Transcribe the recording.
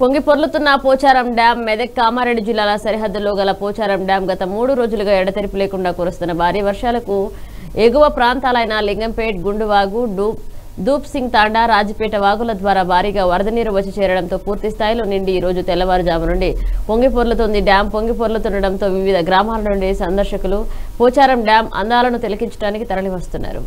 పొంగి పొర్లుతున్న పోచారం డ్యాం మెదక్ కామారెడ్డి జిల్లాల సరిహద్దులో గల పోచారం డ్యాం గత మూడు రోజులుగా ఎడతెరిపి లేకుండా కురుస్తున్న భారీ వర్షాలకు ఎగువ ప్రాంతాలైన లింగంపేట్ గుండువాగు డూప్ దూప్ సింగ్ తాండా రాజపేట వాగుల ద్వారా భారీగా వరద నీరు వచ్చి చేరడంతో పూర్తి స్థాయిలో నిండి ఈ రోజు తెల్లవారుజాము నుండి పొంగి పొర్లుతుంది డ్యాం పొంగి పొర్లుతుండటంతో వివిధ గ్రామాల నుండి సందర్శకులు పోచారం డ్యాం అందాలను తిలకించడానికి తరలివస్తున్నారు